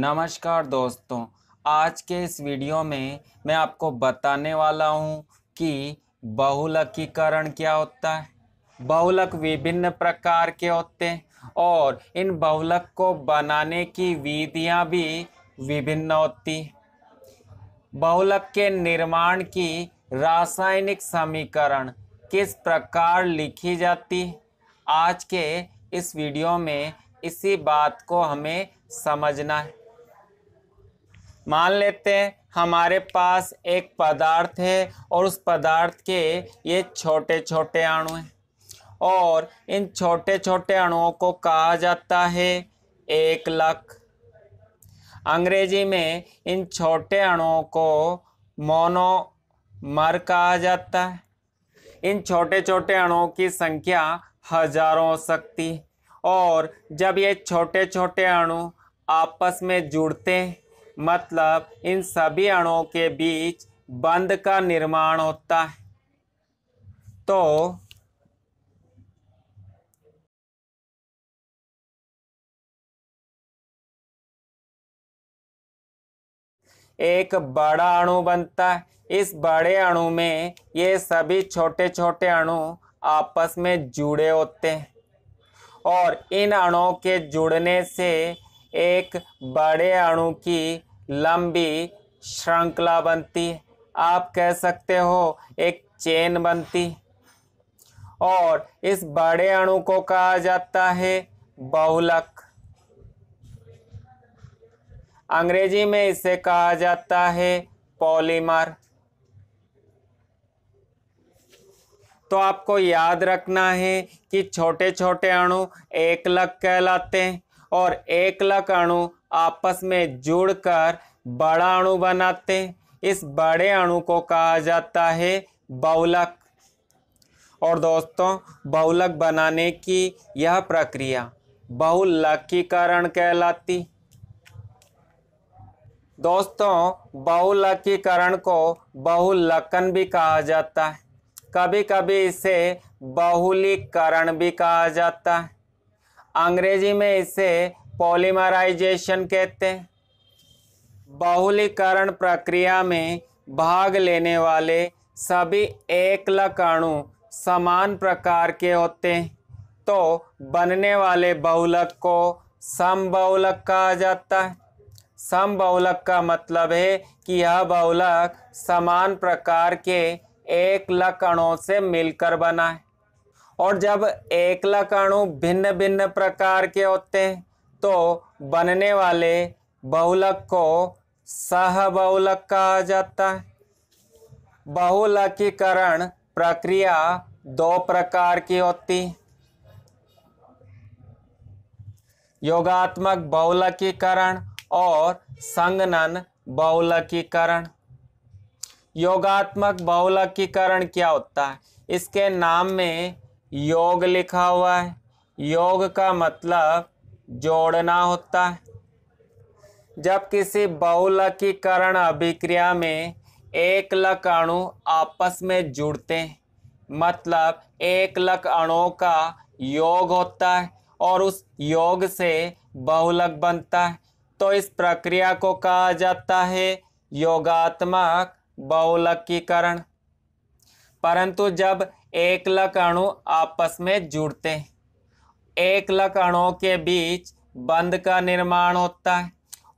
नमस्कार दोस्तों आज के इस वीडियो में मैं आपको बताने वाला हूँ कि बहुलकीकरण क्या होता है बहुलक विभिन्न प्रकार के होते हैं और इन बहुलक को बनाने की विधियाँ भी विभिन्न होती बहुलक के निर्माण की रासायनिक समीकरण किस प्रकार लिखी जाती आज के इस वीडियो में इसी बात को हमें समझना है मान लेते हैं हमारे पास एक पदार्थ है और उस पदार्थ के ये छोटे छोटे अणु हैं और इन छोटे छोटे अणुओं को कहा जाता है एक लक अंग्रेजी में इन छोटे अणुओं को मोनोमर कहा जाता है इन छोटे छोटे अणुओं की संख्या हजारों हो सकती और जब ये छोटे छोटे अणु आपस में जुड़ते हैं मतलब इन सभी अणुओं के बीच बंद का निर्माण होता है तो एक बड़ा अणु बनता है इस बड़े अणु में ये सभी छोटे छोटे अणु आपस में जुड़े होते हैं और इन अणुओं के जुड़ने से एक बड़े अणु की लंबी श्रृंखला बनती आप कह सकते हो एक चेन बनती और इस बड़े अणु को कहा जाता है बहुलक अंग्रेजी में इसे कहा जाता है पॉलीमर तो आपको याद रखना है कि छोटे छोटे अणु एक लक कहलाते हैं और एकलक अणु आपस में जुड़कर बड़ा अणु बनाते हैं इस बड़े अणु को कहा जाता है बहुलक और दोस्तों बहुलक बनाने की यह प्रक्रिया बहुलकीकरण कहलाती दोस्तों बहुलकीकरण को बहुलकन भी कहा जाता है कभी कभी इसे बहुलीकरण भी कहा जाता है अंग्रेजी में इसे पॉलीमराइजेशन कहते हैं बहुलीकरण प्रक्रिया में भाग लेने वाले सभी एकलक अणु समान प्रकार के होते हैं तो बनने वाले बहुलक को समबहुलक कहा जाता है समबहुलक का मतलब है कि यह बहुलक समान प्रकार के एकलक अणों से मिलकर बना है और जब एकलक अणु भिन्न भिन्न प्रकार के होते हैं तो बनने वाले बहुलक को सहबहुलक कहा जाता है बहुलकीकरण प्रक्रिया दो प्रकार की होती योगात्मक बहुलकीकरण और संगनन बहुलकीकरण योगात्मक बहुलकीकरण क्या होता है इसके नाम में योग लिखा हुआ है योग का मतलब जोड़ना होता है जब किसी बहुलकीकरण अभिक्रिया में एक लक अणु आपस में जुड़ते हैं मतलब एक लक अणुओं का योग होता है और उस योग से बहुलक बनता है तो इस प्रक्रिया को कहा जाता है योगात्मक बहुलकीकरण परंतु जब एकलक अणु आपस में जुड़ते हैं एकलक अणु के बीच बंद का निर्माण होता है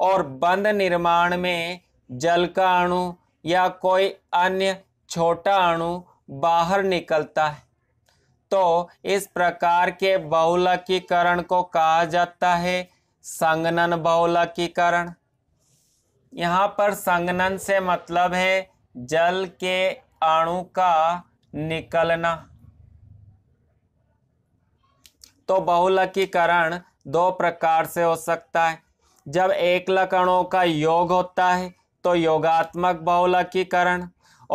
और बंद निर्माण में जल का अणु या कोई अन्य छोटा अणु बाहर निकलता है तो इस प्रकार के बहुलकीकरण को कहा जाता है संगनन बहुलकीकरण यहाँ पर संगनन से मतलब है जल के अणु का निकलना तो बहुलकीकरण दो प्रकार से हो सकता है जब एक लकणों का योग होता है तो योगात्मक बहुलकीकरण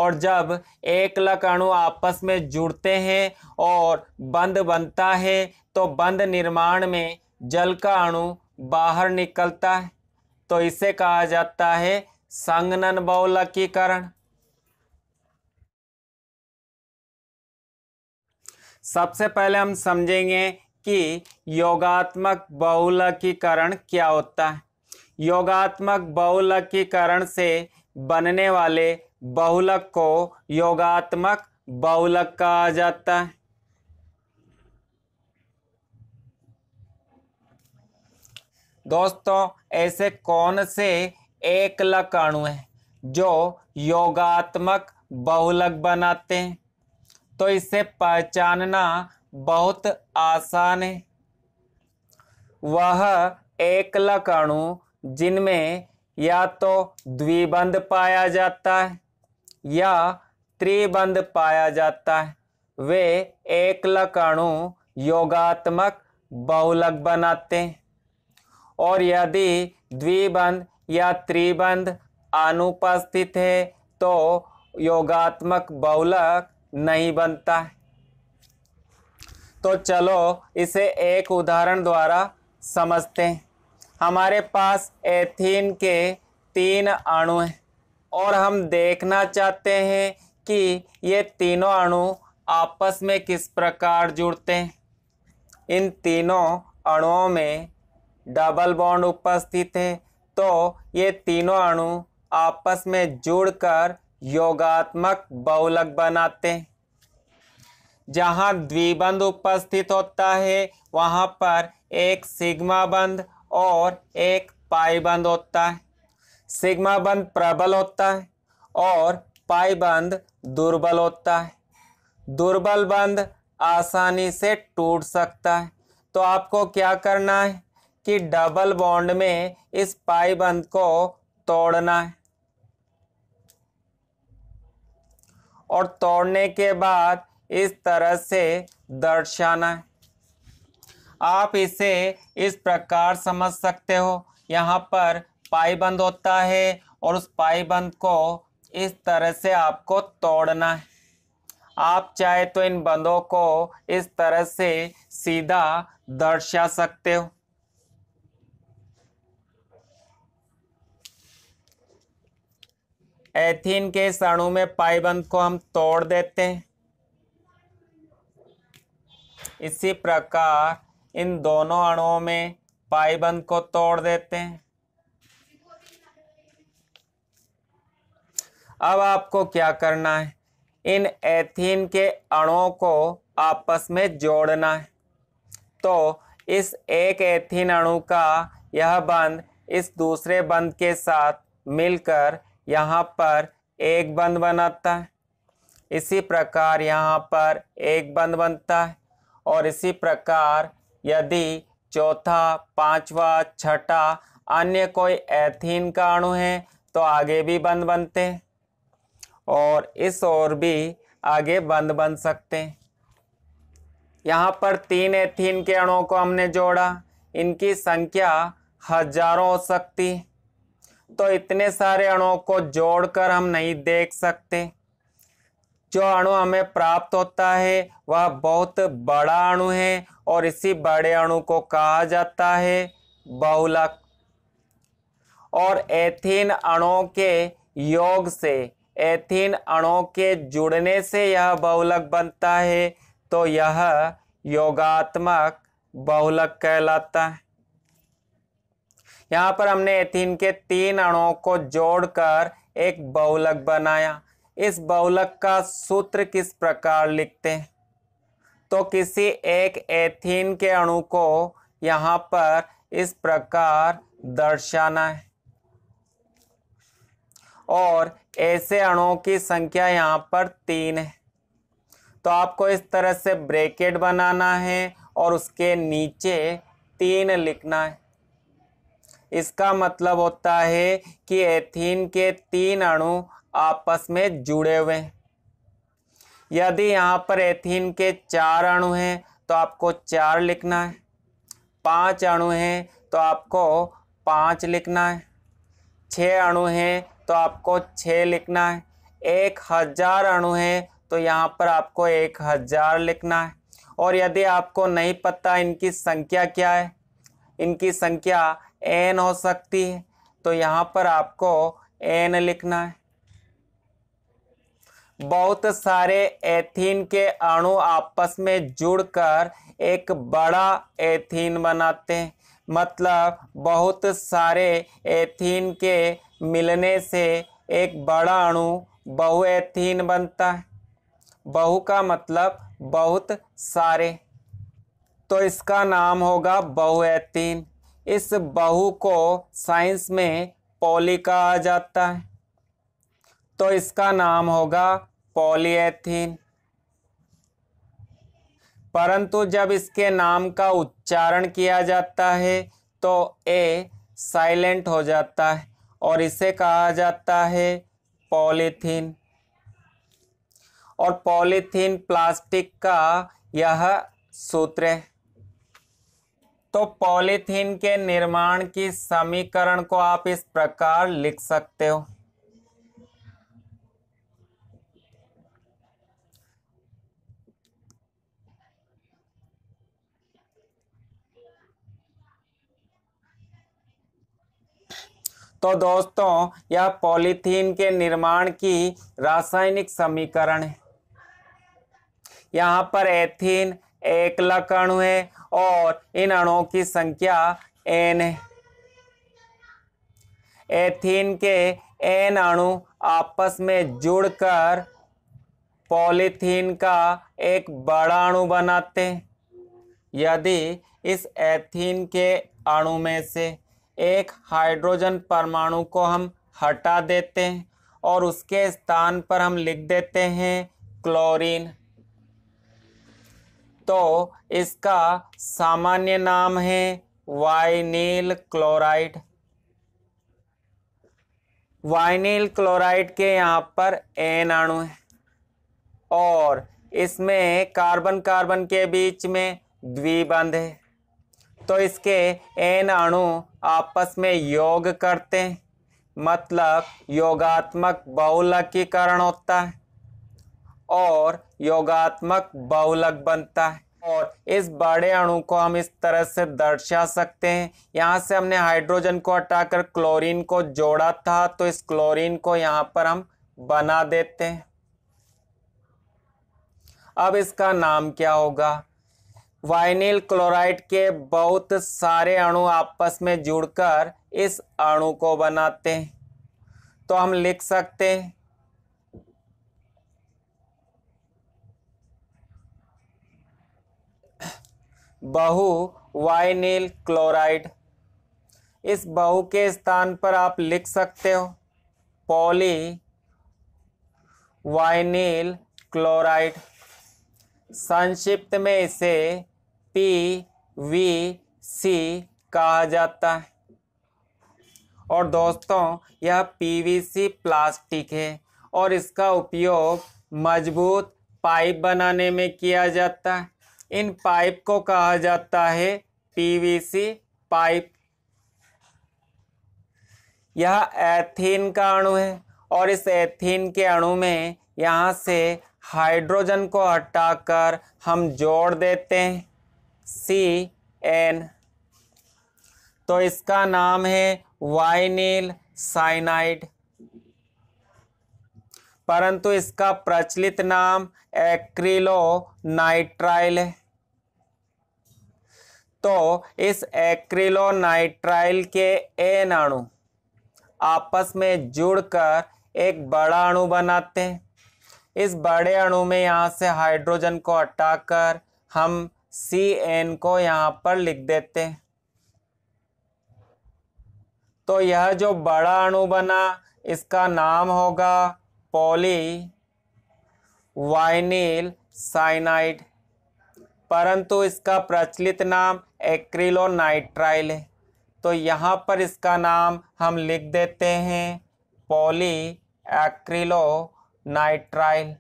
और जब एक लकणु आपस में जुड़ते हैं और बंद बनता है तो बंद निर्माण में जल का अणु बाहर निकलता है तो इसे कहा जाता है संगनन बहुलकीकरण सबसे पहले हम समझेंगे कि योगात्मक बहुलकीकरण क्या होता है योगात्मक बहुलकीकरण से बनने वाले बहुलक को योगात्मक बहुलक कहा जाता है दोस्तों ऐसे कौन से एकलक अणु हैं जो योगात्मक बहुलक बनाते हैं तो इसे पहचानना बहुत आसान है वह एकलक अणु जिनमें या तो द्विबंध पाया जाता है या त्रिबंध पाया जाता है वे एकलक अणु योगात्मक बहुलक बनाते हैं और यदि द्विबंध या त्रिबंध अनुपस्थित है तो योगात्मक बहुलक नहीं बनता है तो चलो इसे एक उदाहरण द्वारा समझते हैं हमारे पास एथीन के तीन अणु हैं और हम देखना चाहते हैं कि ये तीनों अणु आपस में किस प्रकार जुड़ते हैं इन तीनों अणुओं में डबल बॉन्ड उपस्थित है तो ये तीनों अणु आपस में जुड़कर योगात्मक बहुलक बनाते हैं जहाँ द्विबंध उपस्थित होता है वहाँ पर एक सिग्मा बंध और एक पाई बंध होता है सिग्मा बंध प्रबल होता है और पाई बंध दुर्बल होता है दुर्बल बंध आसानी से टूट सकता है तो आपको क्या करना है कि डबल बॉन्ड में इस पाई बंध को तोड़ना है और तोड़ने के बाद इस तरह से दर्शाना है आप इसे इस प्रकार समझ सकते हो यहाँ पर पाई बंद होता है और उस पाई बंद को इस तरह से आपको तोड़ना है आप चाहे तो इन बंदों को इस तरह से सीधा दर्शा सकते हो एथीन के इस अणु में पाईबंद को हम तोड़ देते हैं इसी प्रकार इन दोनों अणुओं में पाईबंद को तोड़ देते हैं अब आपको क्या करना है इन एथीन के अणुओं को आपस में जोड़ना है तो इस एक एथीन अणु का यह बंद इस दूसरे बंद के साथ मिलकर यहाँ पर एक बंद बनाता है इसी प्रकार यहाँ पर एक बंद बनता है और इसी प्रकार यदि चौथा पांचवा छठा अन्य कोई एथीन का अणु है तो आगे भी बंद बनते हैं और इस और भी आगे बंद बन सकते हैं यहाँ पर तीन एथीन के अणुओं को हमने जोड़ा इनकी संख्या हजारों हो सकती है तो इतने सारे अणुओं को जोड़कर हम नहीं देख सकते जो अणु हमें प्राप्त होता है वह बहुत बड़ा अणु है और इसी बड़े अणु को कहा जाता है बहुलक और एथीन अणुओं के योग से एथीन अणुओं के जुड़ने से यह बहुलक बनता है तो यह योगात्मक बहुलक कहलाता है यहाँ पर हमने एथीन के तीन अणुओं को जोड़कर एक बहुलक बनाया इस बहुलक का सूत्र किस प्रकार लिखते हैं तो किसी एक एथीन के अणु को यहाँ पर इस प्रकार दर्शाना है और ऐसे अणुओं की संख्या यहाँ पर तीन है तो आपको इस तरह से ब्रैकेट बनाना है और उसके नीचे तीन लिखना है इसका मतलब होता है कि एथीन के तीन अणु आपस में जुड़े हुए हैं यदि यहाँ पर एथीन के चार अणु हैं तो आपको चार लिखना है पांच अणु हैं तो आपको पाँच लिखना है छः अणु हैं तो आपको छः लिखना है एक हज़ार अणु हैं तो यहाँ पर आपको एक हज़ार लिखना है और यदि आपको नहीं पता इनकी संख्या क्या है इनकी संख्या एन हो सकती है तो यहाँ पर आपको एन लिखना है बहुत सारे एथीन के अणु आपस में जुड़कर एक बड़ा एथीन बनाते हैं मतलब बहुत सारे एथीन के मिलने से एक बड़ा अणु बहुएथीन बनता है बहु का मतलब बहुत सारे तो इसका नाम होगा बहुएथीन इस बहु को साइंस में पॉली कहा जाता है तो इसका नाम होगा पॉलीएथीन परंतु जब इसके नाम का उच्चारण किया जाता है तो ए साइलेंट हो जाता है और इसे कहा जाता है पॉलीथीन और पॉलीथीन प्लास्टिक का यह सूत्र है तो पॉलीथीन के निर्माण की समीकरण को आप इस प्रकार लिख सकते हो तो दोस्तों यह पॉलीथीन के निर्माण की रासायनिक समीकरण है यहां पर एथीन एक है और इन अणुओं की संख्या एन है एथीन के एन अणु आपस में जुड़कर पॉलीथीन का एक बड़ा अणु बनाते हैं यदि इस एथीन के अणु में से एक हाइड्रोजन परमाणु को हम हटा देते हैं और उसके स्थान पर हम लिख देते हैं क्लोरीन तो इसका सामान्य नाम है वाइनिल क्लोराइड वाइनिल क्लोराइड के यहाँ पर एन अणु है और इसमें कार्बन कार्बन के बीच में द्विबंध है तो इसके एन अणु आपस में योग करते हैं मतलब योगात्मक बहुलकीकरण होता है और योगात्मक बहुलक बनता है और इस बड़े अणु को हम इस तरह से दर्शा सकते हैं यहाँ से हमने हाइड्रोजन को हटाकर क्लोरीन को जोड़ा था तो इस क्लोरीन को यहाँ पर हम बना देते हैं अब इसका नाम क्या होगा वाइनिल क्लोराइड के बहुत सारे अणु आपस में जुड़कर इस अणु को बनाते हैं तो हम लिख सकते हैं बहु वाइनिल क्लोराइड इस बहु के स्थान पर आप लिख सकते हो पॉली वाइनिल क्लोराइड संक्षिप्त में इसे पी वी सी कहा जाता है और दोस्तों यह पीवीसी प्लास्टिक है और इसका उपयोग मजबूत पाइप बनाने में किया जाता है इन पाइप को कहा जाता है पीवीसी पाइप यह एथीन का अणु है और इस एथीन के अणु में यहाँ से हाइड्रोजन को हटाकर हम जोड़ देते हैं सी एन तो इसका नाम है वाइनिल साइनाइड परंतु इसका प्रचलित नाम एक्रिलो नाइट्राइल है तो इस एक्रिलो नाइट्राइल के एन अणु आपस में जुड़कर एक बड़ा अणु बनाते हैं इस बड़े अणु में यहाँ से हाइड्रोजन को हटाकर हम सी एन को यहाँ पर लिख देते हैं तो यह जो बड़ा अणु बना इसका नाम होगा पॉली वाइनिल साइनाइड परंतु इसका प्रचलित नाम एक्रिलोनाइट्राइल है तो यहाँ पर इसका नाम हम लिख देते हैं पॉली एक्रिलो नाइट्राइल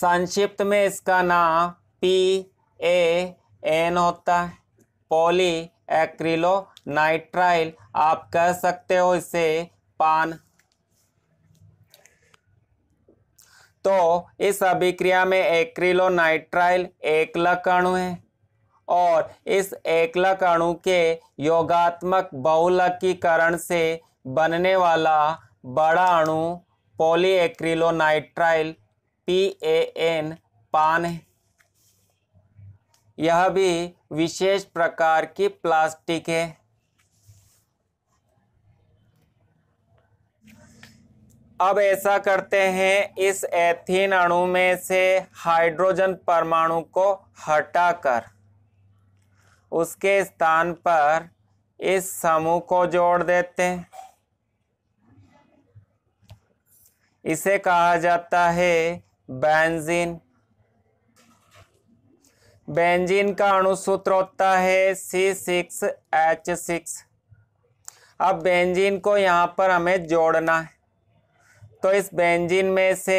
संक्षिप्त में इसका नाम पी ए एन होता है पॉली एक्रिलो नाइट्राइल आप कह सकते हो इसे पान तो इस अभिक्रिया में नाइट्राइल एकलक अणु है और इस एकलक अणु के योगात्मक बहुलकीकरण से बनने वाला बड़ा अणु acrylonitrile P A N पान है यह भी विशेष प्रकार की प्लास्टिक है अब ऐसा करते हैं इस एथीन अणु में से हाइड्रोजन परमाणु को हटाकर उसके स्थान पर इस समूह को जोड़ देते हैं इसे कहा जाता है बेंजीन बेंजीन का अणुसूत्र होता है सी सिक्स एच सिक्स अब बेंजीन को यहां पर हमें जोड़ना है तो इस बेंजीन में से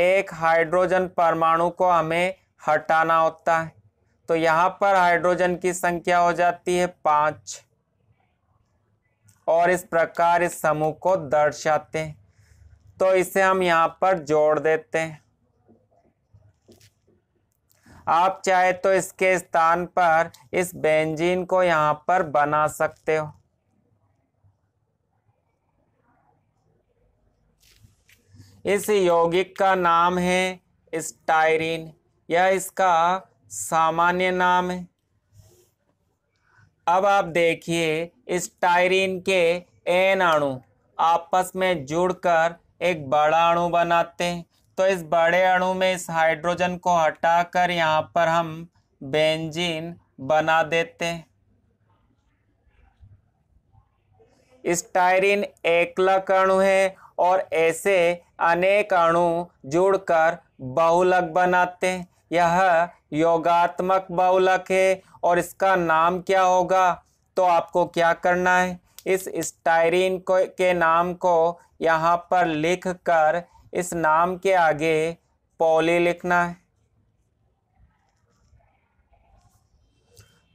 एक हाइड्रोजन परमाणु को हमें हटाना होता है तो यहाँ पर हाइड्रोजन की संख्या हो जाती है पाँच और इस प्रकार इस समूह को दर्शाते हैं तो इसे हम यहाँ पर जोड़ देते हैं आप चाहे तो इसके स्थान पर इस बेंजीन को यहाँ पर बना सकते हो इस यौगिक का नाम है स्टाइरिन यह इसका सामान्य नाम है अब आप देखिए स्टाइरिन के एन अणु आपस में जुड़कर एक बड़ा अणु बनाते हैं तो इस बड़े अणु में इस हाइड्रोजन को हटाकर यहाँ पर हम बेंजीन बना देते हैं स्टायरिन एकलक अणु है और ऐसे अनेक अणु जुड़कर बहुलक बनाते हैं यह योगात्मक बहुलक है और इसका नाम क्या होगा तो आपको क्या करना है इस स्टायरीन को के नाम को यहाँ पर लिख कर इस नाम के आगे पॉली लिखना है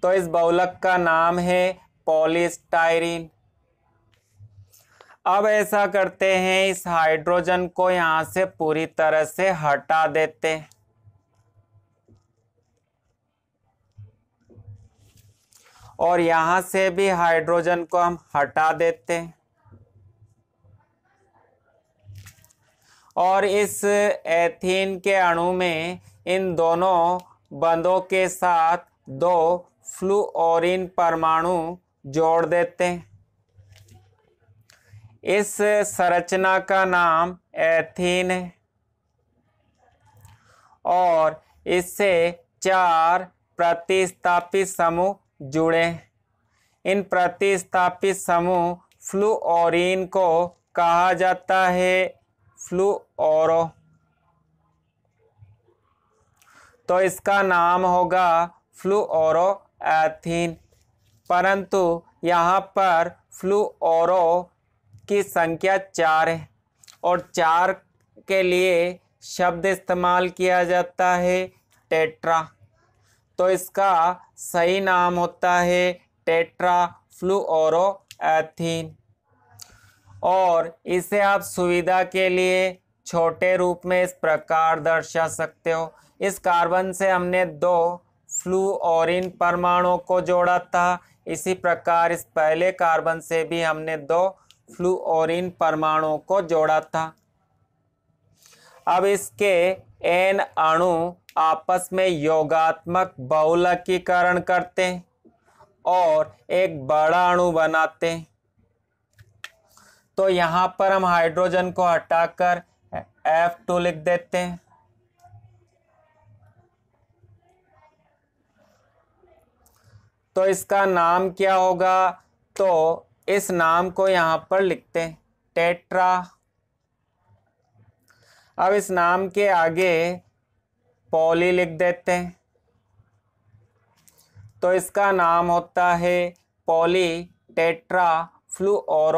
तो इस बहुलक का नाम है पॉलीस्टायरीन अब ऐसा करते हैं इस हाइड्रोजन को यहां से पूरी तरह से हटा देते हैं और यहां से भी हाइड्रोजन को हम हटा देते हैं और इस एथीन के अणु में इन दोनों बंदों के साथ दो फ्लूओरीन परमाणु जोड़ देते हैं इस संरचना का नाम एथीन है और इससे चार प्रतिस्थापित समूह जुड़े इन प्रतिस्थापित समूह फ्लूओरीन को कहा जाता है फ्लूओरो तो इसका नाम होगा फ्लूओरो एथीन परंतु यहाँ पर फ्लूओरो की संख्या चार है और चार के लिए शब्द इस्तेमाल किया जाता है टेट्रा तो इसका सही नाम होता है टेट्रा फ्लूओरोथीन और इसे आप सुविधा के लिए छोटे रूप में इस प्रकार दर्शा सकते हो इस कार्बन से हमने दो इन परमाणुओं को जोड़ा था इसी प्रकार इस पहले कार्बन से भी हमने दो फ्लूरिन परमाणु को जोड़ा था अब इसके एन अणु आपस में योगात्मक बहुलकीकरण करते हैं और एक बड़ा अणु बनाते हैं तो यहां पर हम हाइड्रोजन को हटाकर एफ टू लिख देते हैं तो इसका नाम क्या होगा तो इस नाम को यहाँ पर लिखते हैं टेट्रा अब इस नाम के आगे पॉली लिख देते हैं तो इसका नाम होता है पॉली टेट्रा और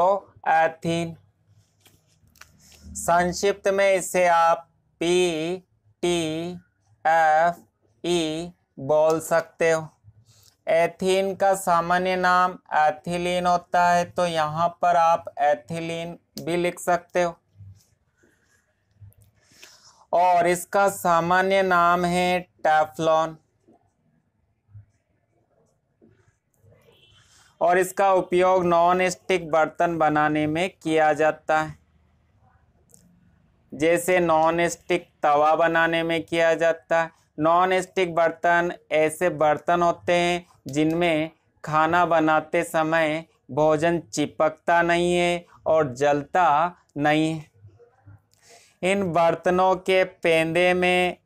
संक्षिप्त में इसे आप पी टी एफ ई बोल सकते हो एथीन का सामान्य नाम एथिलीन होता है तो यहाँ पर आप एथिलीन भी लिख सकते हो और इसका सामान्य नाम है टेफ्लॉन और इसका उपयोग नॉन स्टिक बर्तन बनाने में किया जाता है जैसे नॉन स्टिक तवा बनाने में किया जाता है नॉन स्टिक बर्तन ऐसे बर्तन होते हैं जिनमें खाना बनाते समय भोजन चिपकता नहीं है और जलता नहीं है इन बर्तनों के पेंदे में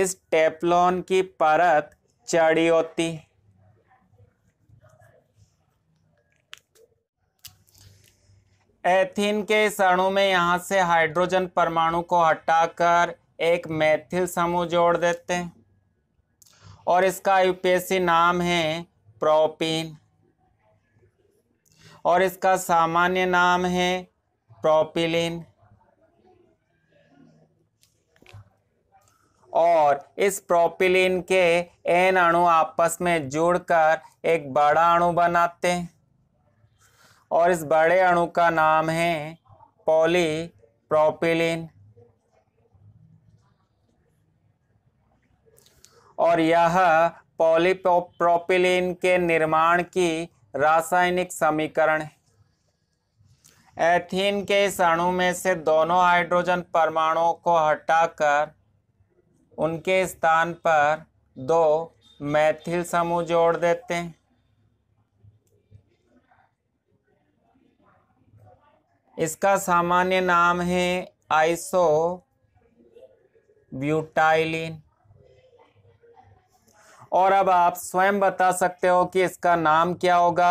इस टेपलोन की परत चढ़ी होती एथिन के सणु में यहाँ से हाइड्रोजन परमाणु को हटाकर एक मैथिल समूह जोड़ देते हैं और इसका यूपीएससी नाम है प्रोपीन और इसका सामान्य नाम है प्रोपिलिन और इस प्रोपिलिन के एन अणु आपस में जुड़कर एक बड़ा अणु बनाते हैं और इस बड़े अणु का नाम है पॉली प्रोपिलिन और यह पॉलीप्रोपिलीन के निर्माण की रासायनिक समीकरण है एथीन के इस अणु में से दोनों हाइड्रोजन परमाणुओं को हटाकर उनके स्थान पर दो मैथिल समूह जोड़ देते हैं इसका सामान्य नाम है आइसो ब्यूटाइलिन और अब आप स्वयं बता सकते हो कि इसका नाम क्या होगा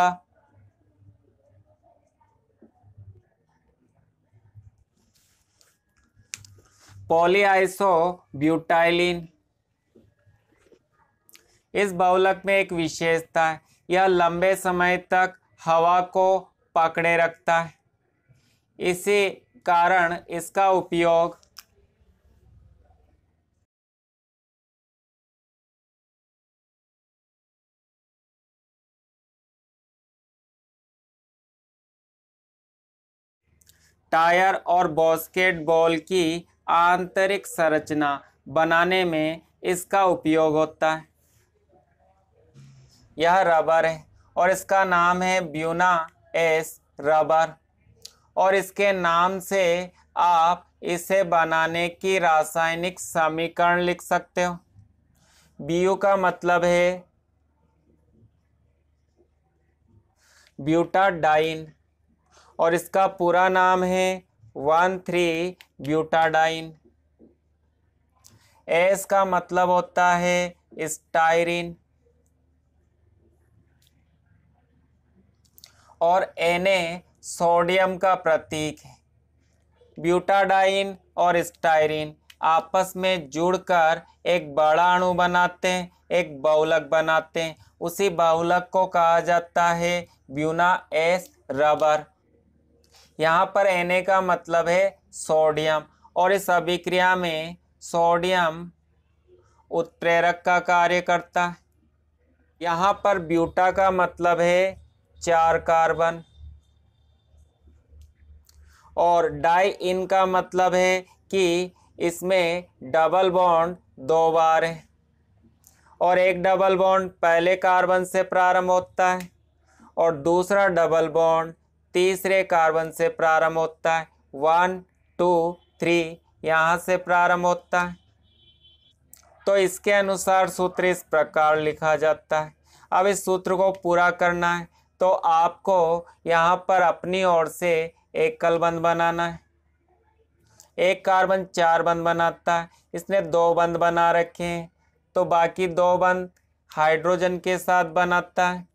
पॉलीआइसो ब्यूटाइलिन इस बहुलक में एक विशेषता है यह लंबे समय तक हवा को पकड़े रखता है इसी कारण इसका उपयोग टायर और बॉस्केटबॉल की आंतरिक संरचना बनाने में इसका उपयोग होता है यह रबर है और इसका नाम है ब्यूना एस रबर और इसके नाम से आप इसे बनाने की रासायनिक समीकरण लिख सकते हो बी का मतलब है ब्यूटाडाइन और इसका पूरा नाम है वन थ्री ब्यूटाडाइन एस का मतलब होता है स्टाइरिन और एन सोडियम का प्रतीक है ब्यूटाडाइन और स्टाइरिन आपस में जुड़कर एक बड़ा अणु बनाते हैं एक बहुलक बनाते हैं उसी बहुलक को कहा जाता है ब्यूना एस रबर यहाँ पर Na का मतलब है सोडियम और इस अभिक्रिया में सोडियम उत्प्रेरक का कार्य करता है यहाँ पर ब्यूटा का मतलब है चार कार्बन और डाई इन का मतलब है कि इसमें डबल बॉन्ड दो बार है और एक डबल बॉन्ड पहले कार्बन से प्रारंभ होता है और दूसरा डबल बॉन्ड तीसरे कार्बन से प्रारंभ होता है वन टू थ्री यहाँ से प्रारंभ होता है तो इसके अनुसार सूत्र इस प्रकार लिखा जाता है अब इस सूत्र को पूरा करना है तो आपको यहाँ पर अपनी ओर से एक बंद बनाना है एक कार्बन चार बंद बनाता है इसने दो बंद बना रखे हैं तो बाकी दो बंद हाइड्रोजन के साथ बनाता है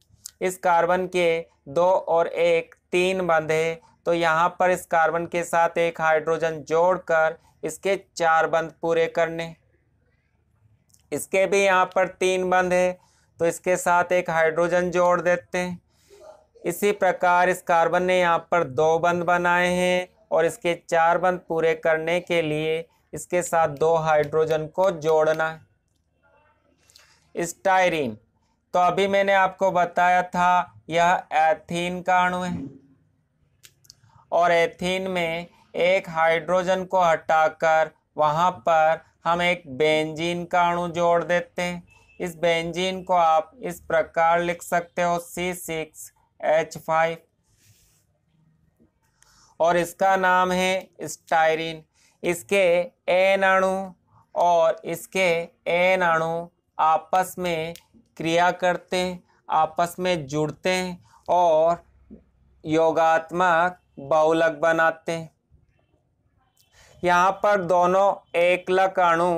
इस कार्बन के दो और एक तीन बंधे तो यहाँ पर इस कार्बन के साथ एक हाइड्रोजन जोड़कर इसके चार बंद पूरे करने इसके भी यहाँ पर तीन बंद है तो इसके साथ एक हाइड्रोजन जोड़ देते हैं इसी प्रकार इस कार्बन ने यहाँ पर दो बंद बनाए हैं और इसके चार बंद पूरे करने के लिए इसके साथ दो हाइड्रोजन को जोड़ना है स्टायरीन तो अभी मैंने आपको बताया था यह एथीन का अणु है और एथीन में एक हाइड्रोजन को हटाकर वहां पर हम एक बेंजीन का अणु जोड़ देते हैं इस बेंजीन को आप इस प्रकार लिख सकते हो सी सिक्स एच फाइव और इसका नाम है स्टाइरिन इसके एन अणु और इसके एन अणु आपस में क्रिया करते हैं आपस में जुड़ते हैं और योगात्मक बहुलक बनाते हैं यहाँ पर दोनों एकलक अणु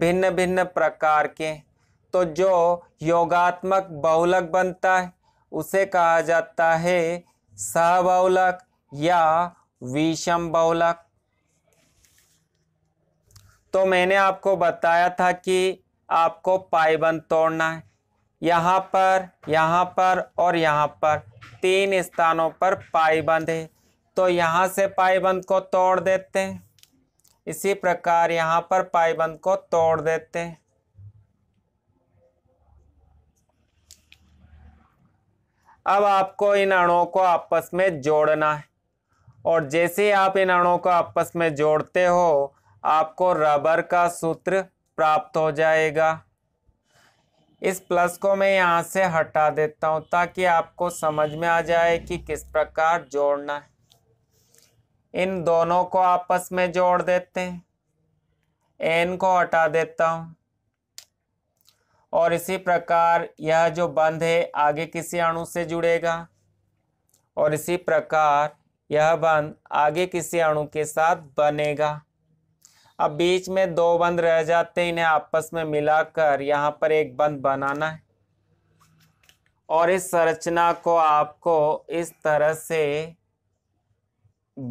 भिन्न भिन्न प्रकार के तो जो योगात्मक बहुलक बनता है उसे कहा जाता है सहबहुलक या विषम बहुलक तो मैंने आपको बताया था कि आपको पाइबंद तोड़ना है यहाँ पर यहाँ पर और यहाँ पर तीन स्थानों पर पाईबंद है तो यहाँ से पाईबंद को तोड़ देते हैं इसी प्रकार यहाँ पर पाईबंद को तोड़ देते हैं अब आपको इन अणुओं को आपस में जोड़ना है और जैसे आप इन अणुओं को आपस में जोड़ते हो आपको रबर का सूत्र प्राप्त हो जाएगा इस प्लस को मैं यहाँ से हटा देता हूँ ताकि आपको समझ में आ जाए कि किस प्रकार जोड़ना है इन दोनों को आपस में जोड़ देते हैं एन को हटा देता हूँ और इसी प्रकार यह जो बंध है आगे किसी अणु से जुड़ेगा और इसी प्रकार यह बंध आगे किसी अणु के साथ बनेगा अब बीच में दो बंद रह जाते हैं इन्हें आपस में मिलाकर यहाँ पर एक बंद बनाना है और इस संरचना को आपको इस तरह से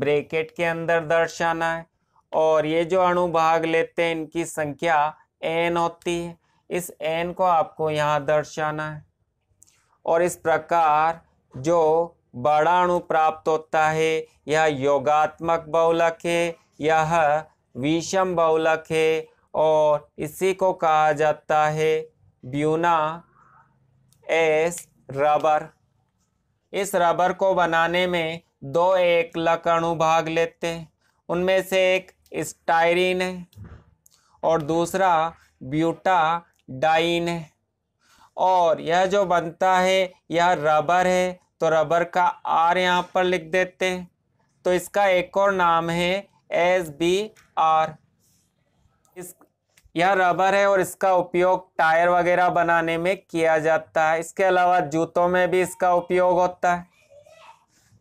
ब्रेकेट के अंदर दर्शाना है और ये जो अणु भाग लेते हैं इनकी संख्या एन होती है इस एन को आपको यहाँ दर्शाना है और इस प्रकार जो बड़ा अणु प्राप्त होता है यह योगात्मक बहुलक है यह विषम बहुलक है और इसी को कहा जाता है ब्यूना एस रबर इस रबर को बनाने में दो एक लकणु भाग लेते हैं उनमें से एक स्टाइरिन है और दूसरा ब्यूटा डाइन है और यह जो बनता है यह रबर है तो रबर का आर यहाँ पर लिख देते हैं तो इसका एक और नाम है एस बी आर इस यह रबर है और इसका उपयोग टायर वगैरह बनाने में किया जाता है इसके अलावा जूतों में भी इसका उपयोग होता है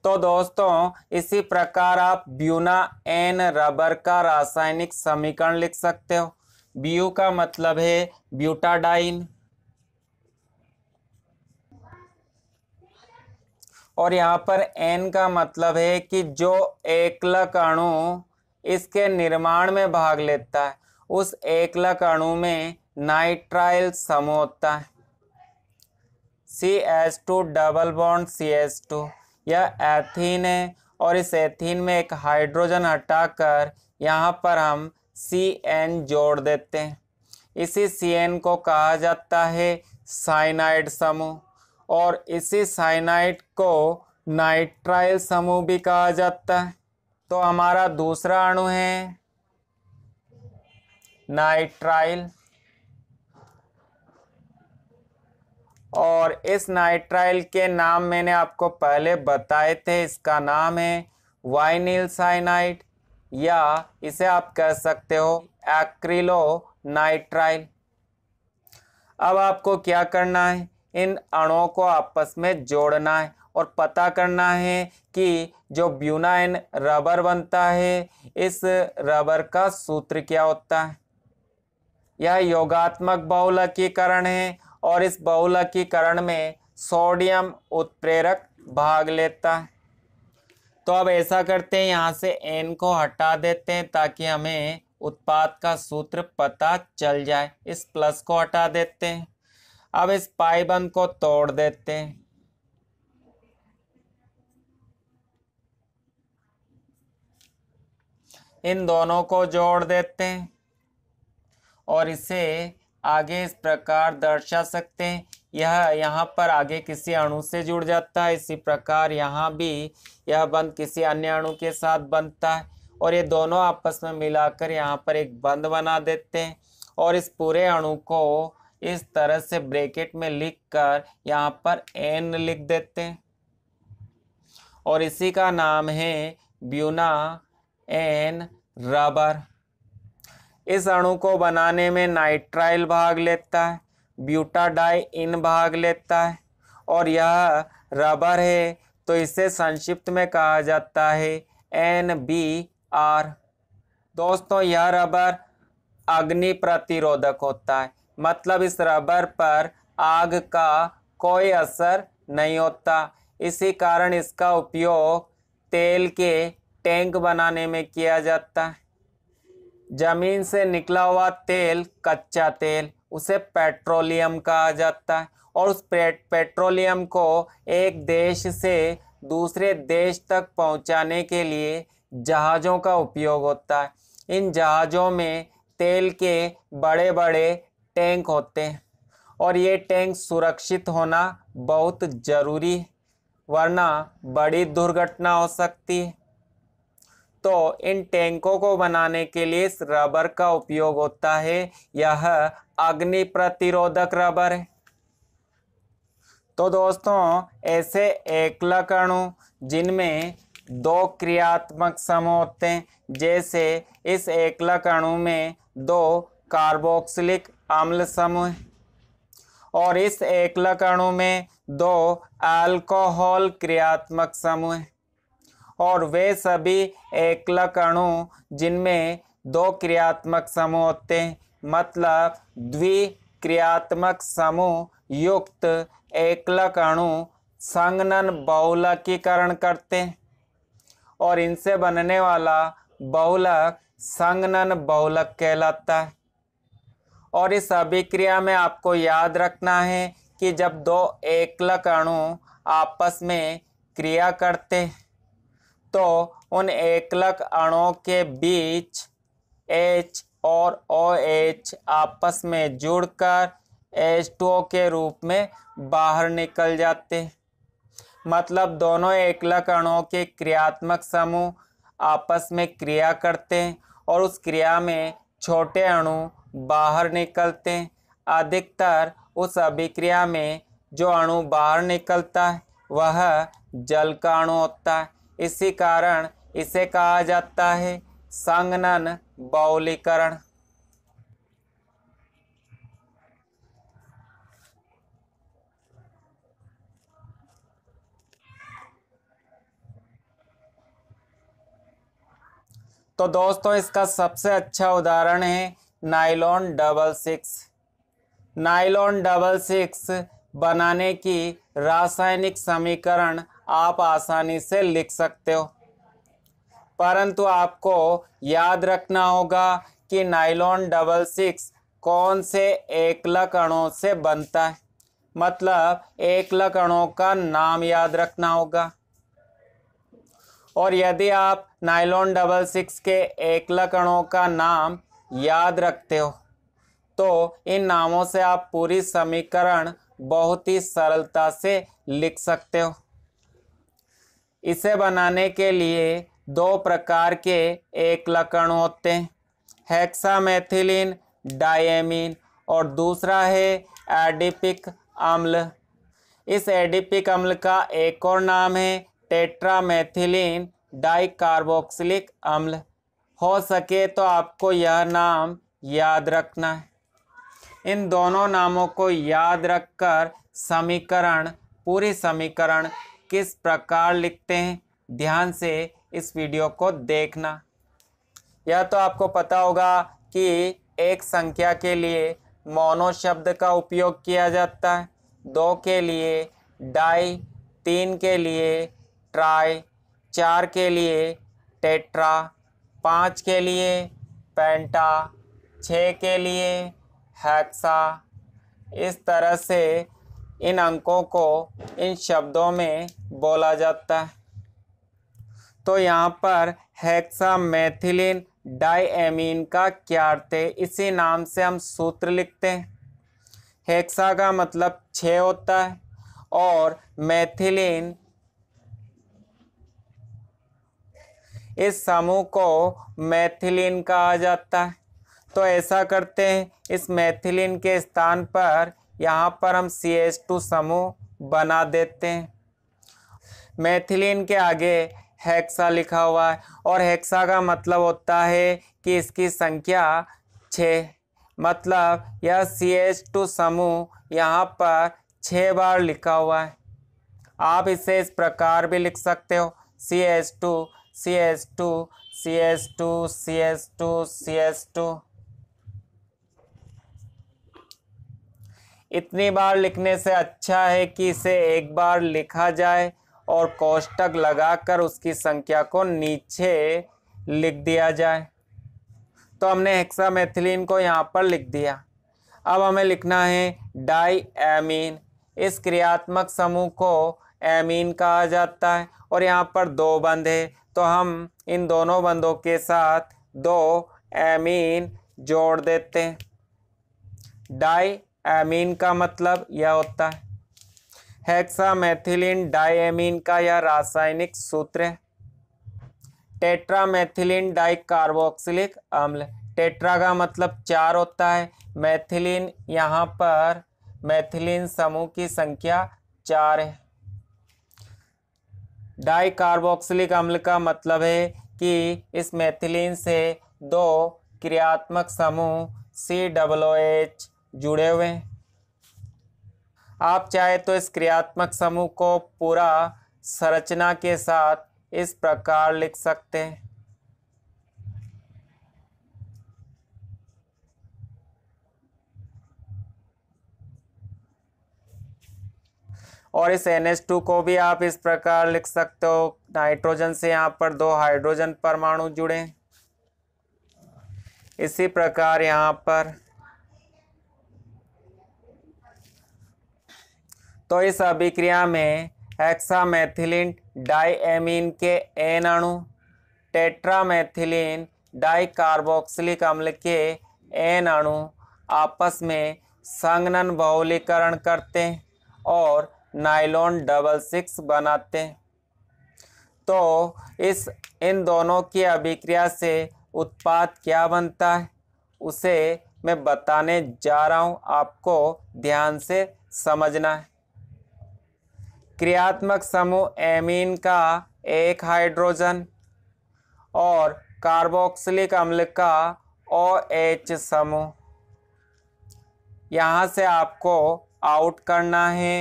तो दोस्तों इसी प्रकार आप ब्यूना एन रबर का रासायनिक समीकरण लिख सकते हो ब्यू का मतलब है ब्यूटाडाइन और यहाँ पर एन का मतलब है कि जो एकलक अणु इसके निर्माण में भाग लेता है उस एकलक अणु में नाइट्राइल समूह होता है C S two double bond C S two यह एथीन है और इस एथीन में एक हाइड्रोजन हटाकर यहाँ पर हम सी एन जोड़ देते हैं इसी सी एन को कहा जाता है साइनाइड समूह और इसी साइनाइड को नाइट्राइल समूह भी कहा जाता है तो हमारा दूसरा अणु है नाइट्राइल और इस नाइट्राइल के नाम मैंने आपको पहले बताए थे इसका नाम है वाइनिल साइनाइड या इसे आप कह सकते हो एक्रिलो नाइट्राइल अब आपको क्या करना है इन अणुओं को आपस में जोड़ना है और पता करना है कि जो ब्यूनाइन रबर बनता है इस रबर का सूत्र क्या होता है यह योगात्मक बहुलकीकरण है और इस बहुलकीकरण में सोडियम उत्प्रेरक भाग लेता है तो अब ऐसा करते हैं यहाँ से एन को हटा देते हैं ताकि हमें उत्पाद का सूत्र पता चल जाए इस प्लस को हटा देते हैं अब इस पाई बंद को तोड़ देते हैं इन दोनों को जोड़ देते हैं और इसे आगे इस प्रकार दर्शा सकते हैं यह यहाँ पर आगे किसी अणु से जुड़ जाता है इसी प्रकार यहाँ भी यह बंद किसी अन्य अणु के साथ बनता है और ये दोनों आपस में मिलाकर यहाँ पर एक बंद बना देते हैं और इस पूरे अणु को इस तरह से ब्रेकेट में लिख कर यहाँ पर एन लिख देते हैं और इसी का नाम है ब्यूना एन रबर इस अणु को बनाने में नाइट्राइल भाग लेता है ब्यूटाडाई इन भाग लेता है और यह रबर है तो इसे संक्षिप्त में कहा जाता है एन बी आर दोस्तों यह रबर अग्नि प्रतिरोधक होता है मतलब इस रबर पर आग का कोई असर नहीं होता इसी कारण इसका उपयोग तेल के टैंक बनाने में किया जाता है जमीन से निकला हुआ तेल कच्चा तेल उसे पेट्रोलियम कहा जाता है और उस पेट्रोलियम को एक देश से दूसरे देश तक पहुंचाने के लिए जहाज़ों का उपयोग होता है इन जहाज़ों में तेल के बड़े बड़े टैंक होते हैं और ये टैंक सुरक्षित होना बहुत ज़रूरी है वरना बड़ी दुर्घटना हो सकती है तो इन टैंकों को बनाने के लिए इस रबर का उपयोग होता है यह अग्नि प्रतिरोधक रबर है तो दोस्तों ऐसे एकला जिनमें दो क्रियात्मक समूह होते हैं जैसे इस एकलकणु में दो कार्बोक्सिलिक अम्ल समूह और इस एकला में दो अल्कोहल क्रियात्मक समूह और वे सभी एकलकणु जिनमें दो क्रियात्मक समूह होते हैं मतलब द्विक्रियात्मक समूह युक्त एकलकणु संगनन बहुलकीकरण करते हैं और इनसे बनने वाला बहुलक संगनन बहुलक कहलाता है और इस अभिक्रिया में आपको याद रखना है कि जब दो एकलक अणु आपस में क्रिया करते हैं तो उन एकलक अणों के बीच H और OH आपस में जुड़कर H2O के रूप में बाहर निकल जाते मतलब दोनों एकलक अणों के क्रियात्मक समूह आपस में क्रिया करते हैं और उस क्रिया में छोटे अणु बाहर निकलते हैं अधिकतर उस अभिक्रिया में जो अणु बाहर निकलता है वह जल का अणु होता है इसी कारण इसे कहा जाता है संगनन बौलीकरण तो दोस्तों इसका सबसे अच्छा उदाहरण है nylon double six nylon double six बनाने की रासायनिक समीकरण आप आसानी से लिख सकते हो परंतु आपको याद रखना होगा कि नाइलॉन डबल सिक्स कौन से एकलक अणों से बनता है मतलब एकलक अणों का नाम याद रखना होगा और यदि आप नाइलॉन डबल सिक्स के एकलक अणों का नाम याद रखते हो तो इन नामों से आप पूरी समीकरण बहुत ही सरलता से लिख सकते हो इसे बनाने के लिए दो प्रकार के एक लकण होते हैं हेक्सामेथिलीन डायमीन और दूसरा है एडिपिक अम्ल इस एडिपिक अम्ल का एक और नाम है टेट्रामेथिलीन डाइकार्बोक्सिलिक अम्ल हो सके तो आपको यह नाम याद रखना है इन दोनों नामों को याद रखकर समीकरण पूरी समीकरण किस प्रकार लिखते हैं ध्यान से इस वीडियो को देखना यह तो आपको पता होगा कि एक संख्या के लिए मोनो शब्द का उपयोग किया जाता है दो के लिए डाई तीन के लिए ट्राई चार के लिए टेट्रा पाँच के लिए पेंटा छः के लिए हैक्सा इस तरह से इन अंकों को इन शब्दों में बोला जाता है तो यहाँ पर हेक्सा मैथिलिन डाईमीन का क्या अर्थ है इसी नाम से हम सूत्र लिखते हैं हेक्सा का मतलब छः होता है और मैथिलीन इस समूह को मैथिलीन कहा जाता है तो ऐसा करते हैं इस मैथिलीन के स्थान पर यहाँ पर हम सी एच टू समूह बना देते हैं मैथिलीन के आगे हेक्सा लिखा हुआ है और हेक्सा का मतलब होता है कि इसकी संख्या छः मतलब यह सी एच टू समूह यहाँ पर छः बार लिखा हुआ है आप इसे इस प्रकार भी लिख सकते हो C H two C H two C H two C H two C H two इतनी बार लिखने से अच्छा है कि इसे एक बार लिखा जाए और कोष्टक लगाकर उसकी संख्या को नीचे लिख दिया जाए तो हमने हेक्सामेथिलीन को यहाँ पर लिख दिया अब हमें लिखना है डाई एमीन इस क्रियात्मक समूह को एमीन कहा जाता है और यहाँ पर दो बंद है तो हम इन दोनों बंदों के साथ दो एमीन जोड़ देते हैं डाई एमीन का मतलब यह होता है हेक्सामेथिलीन डाईमीन का यह रासायनिक सूत्र है टेट्रामेथिलीन डाइकार्बोक्सिलिक अम्ल टेट्रा का मतलब चार होता है मैथिलीन यहाँ पर मैथिलीन समूह की संख्या चार है कार्बोक्सिलिक अम्ल का मतलब है कि इस मैथिलीन से दो क्रियात्मक समूह सी डब्लो एच जुड़े हुए हैं आप चाहे तो इस क्रियात्मक समूह को पूरा संरचना के साथ इस प्रकार लिख सकते हैं और इस टू को भी आप इस प्रकार लिख सकते हो नाइट्रोजन से यहाँ पर दो हाइड्रोजन परमाणु जुड़े इसी प्रकार यहाँ पर तो इस अभिक्रिया में हेक्सामेथिलीन डाईएमिन के एन अणु टेट्रामेथिलीन कार्बोक्सिलिक अम्ल के एन अणु आपस में संगनन बहुलीकरण करते हैं और नाइलॉन डबल सिक्स बनाते हैं तो इस इन दोनों की अभिक्रिया से उत्पाद क्या बनता है उसे मैं बताने जा रहा हूँ आपको ध्यान से समझना है क्रियात्मक समूह एमीन का एक हाइड्रोजन और कार्बोक्सिलिक अम्ल का ओ एच समूह यहाँ से आपको आउट करना है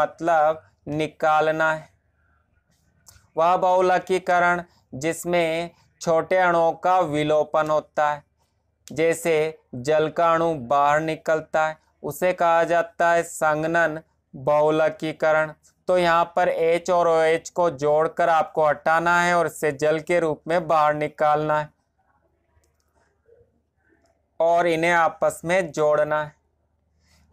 मतलब निकालना है वह बहुलकीकरण जिसमें छोटे अणुओं का विलोपन होता है जैसे जल का अणु बाहर निकलता है उसे कहा जाता है संगनन बहुलकीकरण तो यहाँ पर H और OH को जोड़कर आपको हटाना है और इसे जल के रूप में बाहर निकालना है और इन्हें आपस में जोड़ना है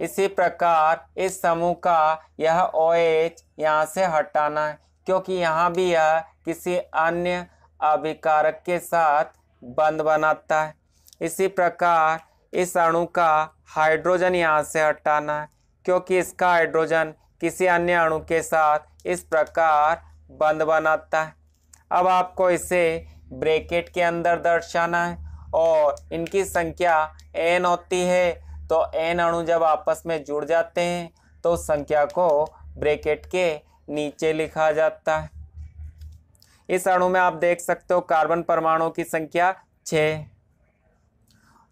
इसी प्रकार इस समूह का यह OH यहाँ से हटाना है क्योंकि यहाँ भी यह किसी अन्य अभिकारक के साथ बंद बनाता है इसी प्रकार इस अणु का हाइड्रोजन यहाँ से हटाना है क्योंकि इसका हाइड्रोजन किसी अन्य अणु के साथ इस प्रकार बंद बनाता है अब आपको इसे ब्रैकेट के अंदर दर्शाना है और इनकी संख्या एन होती है तो एन अणु जब आपस में जुड़ जाते हैं तो संख्या को ब्रैकेट के नीचे लिखा जाता है इस अणु में आप देख सकते हो कार्बन परमाणु की संख्या छः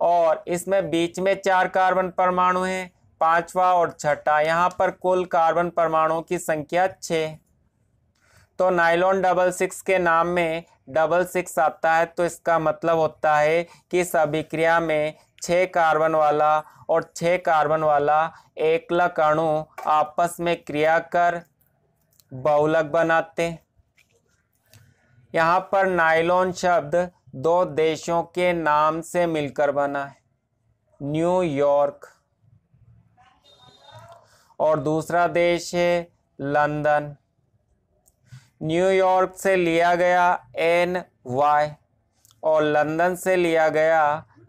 और इसमें बीच में चार कार्बन परमाणु हैं पांचवा और छठा यहाँ पर कुल कार्बन परमाणुओं की संख्या छः तो नाइलॉन डबल सिक्स के नाम में डबल सिक्स आता है तो इसका मतलब होता है कि इस अभिक्रिया में छः कार्बन वाला और छः कार्बन वाला एकलक अणु आपस में क्रिया कर बहुलक बनाते यहाँ पर नाइलॉन शब्द दो देशों के नाम से मिलकर बना है न्यूयॉर्क और दूसरा देश है लंदन न्यूयॉर्क से लिया गया एन वाई और लंदन से लिया गया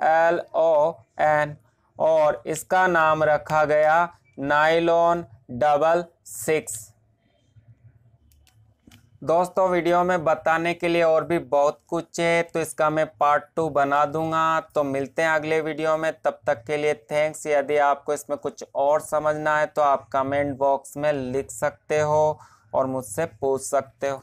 एल ओ एन और इसका नाम रखा गया नाइलॉन डबल सिक्स दोस्तों वीडियो में बताने के लिए और भी बहुत कुछ है तो इसका मैं पार्ट टू बना दूंगा तो मिलते हैं अगले वीडियो में तब तक के लिए थैंक्स यदि आपको इसमें कुछ और समझना है तो आप कमेंट बॉक्स में लिख सकते हो और मुझसे पूछ सकते हो